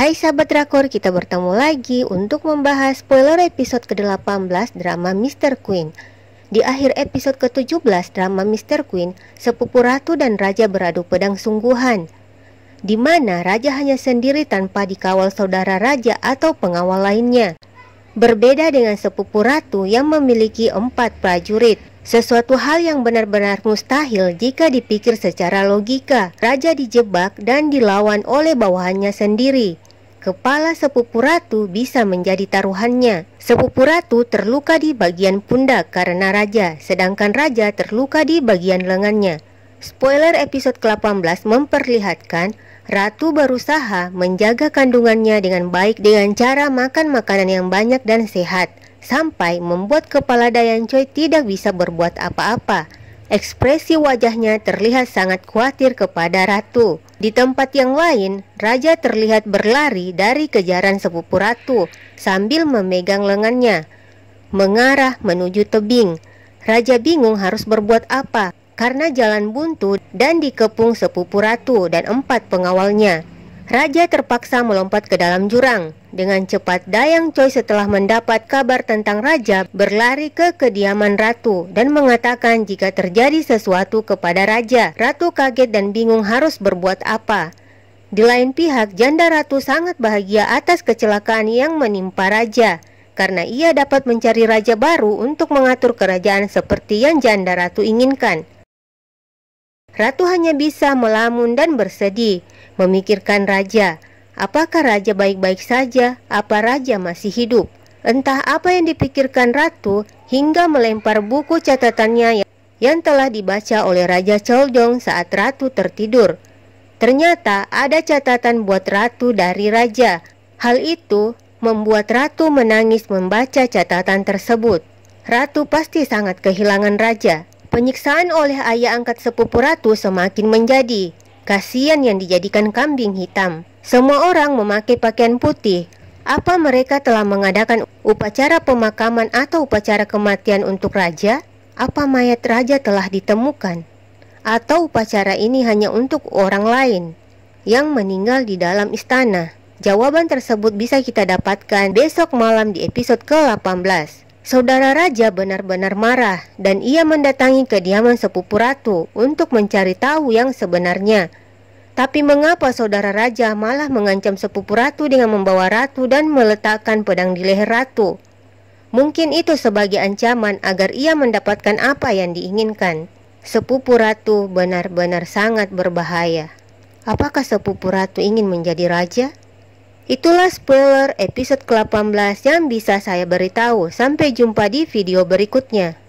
Hai sahabat drakor, kita bertemu lagi untuk membahas spoiler episode ke-18 drama Mr. Queen. Di akhir episode ke-17 drama Mr. Queen, sepupu ratu dan raja beradu pedang sungguhan. Di mana raja hanya sendiri tanpa dikawal saudara raja atau pengawal lainnya. Berbeda dengan sepupu ratu yang memiliki empat prajurit. Sesuatu hal yang benar-benar mustahil jika dipikir secara logika. Raja dijebak dan dilawan oleh bawahannya sendiri kepala sepupu ratu bisa menjadi taruhannya. Sepupu ratu terluka di bagian pundak karena raja, sedangkan raja terluka di bagian lengannya. Spoiler episode ke-18 memperlihatkan Ratu berusaha menjaga kandungannya dengan baik dengan cara makan makanan yang banyak dan sehat sampai membuat kepala Dayan Choi tidak bisa berbuat apa-apa. Ekspresi wajahnya terlihat sangat khawatir kepada ratu. Di tempat yang lain, raja terlihat berlari dari kejaran sepupu ratu sambil memegang lengannya, mengarah menuju tebing. Raja bingung harus berbuat apa karena jalan buntu dan dikepung sepupu ratu dan empat pengawalnya. Raja terpaksa melompat ke dalam jurang. Dengan cepat, Dayang Choi setelah mendapat kabar tentang Raja berlari ke kediaman Ratu dan mengatakan jika terjadi sesuatu kepada Raja. Ratu kaget dan bingung harus berbuat apa. Di lain pihak, janda Ratu sangat bahagia atas kecelakaan yang menimpa Raja karena ia dapat mencari raja baru untuk mengatur kerajaan seperti yang janda ratu inginkan. Ratu hanya bisa melamun dan bersedih, memikirkan raja. Apakah raja baik-baik saja? Apa raja masih hidup? Entah apa yang dipikirkan ratu hingga melempar buku catatannya yang telah dibaca oleh Raja Choljong saat ratu tertidur. Ternyata ada catatan buat ratu dari raja. Hal itu membuat ratu menangis membaca catatan tersebut. Ratu pasti sangat kehilangan raja. Penyiksaan oleh ayah angkat sepupu ratu semakin menjadi. Kasihan yang dijadikan kambing hitam. Semua orang memakai pakaian putih. Apa mereka telah mengadakan upacara pemakaman atau upacara kematian untuk raja? Apa mayat raja telah ditemukan? Atau upacara ini hanya untuk orang lain yang meninggal di dalam istana? Jawaban tersebut bisa kita dapatkan besok malam di episode ke-18. Saudara Raja benar-benar marah dan ia mendatangi kediaman sepupu ratu untuk mencari tahu yang sebenarnya. Tapi mengapa saudara Raja malah mengancam sepupu ratu dengan membawa ratu dan meletakkan pedang di leher ratu? Mungkin itu sebagai ancaman agar ia mendapatkan apa yang diinginkan. Sepupu ratu benar-benar sangat berbahaya. Apakah sepupu ratu ingin menjadi raja? Itulah spoiler episode ke-18 yang bisa saya beritahu. Sampai jumpa di video berikutnya.